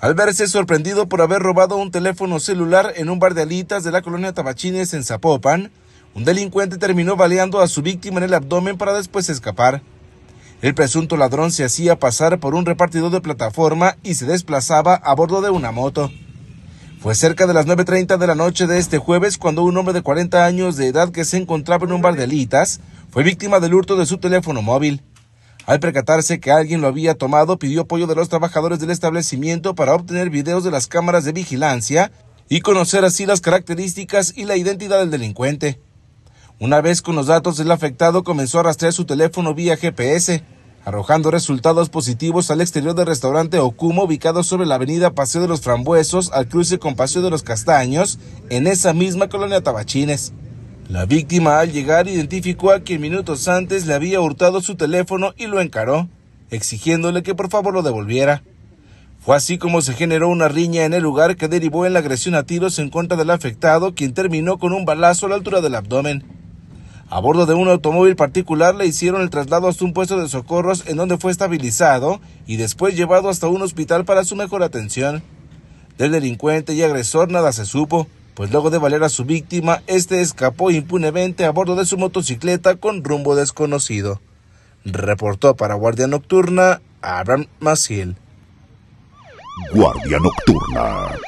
al verse sorprendido por haber robado un teléfono celular en un bar de alitas de la colonia Tabachines en Zapopan, un delincuente terminó baleando a su víctima en el abdomen para después escapar. El presunto ladrón se hacía pasar por un repartidor de plataforma y se desplazaba a bordo de una moto. Fue cerca de las 9.30 de la noche de este jueves cuando un hombre de 40 años de edad que se encontraba en un bar de alitas fue víctima del hurto de su teléfono móvil. Al percatarse que alguien lo había tomado, pidió apoyo de los trabajadores del establecimiento para obtener videos de las cámaras de vigilancia y conocer así las características y la identidad del delincuente. Una vez con los datos, del afectado comenzó a rastrear su teléfono vía GPS, arrojando resultados positivos al exterior del restaurante Okumo, ubicado sobre la avenida Paseo de los Frambuesos, al cruce con Paseo de los Castaños, en esa misma colonia Tabachines. La víctima al llegar identificó a quien minutos antes le había hurtado su teléfono y lo encaró, exigiéndole que por favor lo devolviera. Fue así como se generó una riña en el lugar que derivó en la agresión a tiros en contra del afectado, quien terminó con un balazo a la altura del abdomen. A bordo de un automóvil particular le hicieron el traslado hasta un puesto de socorros en donde fue estabilizado y después llevado hasta un hospital para su mejor atención. Del delincuente y agresor nada se supo pues luego de valer a su víctima, este escapó impunemente a bordo de su motocicleta con rumbo desconocido. Reportó para Guardia Nocturna Abraham Maciel. Guardia Nocturna.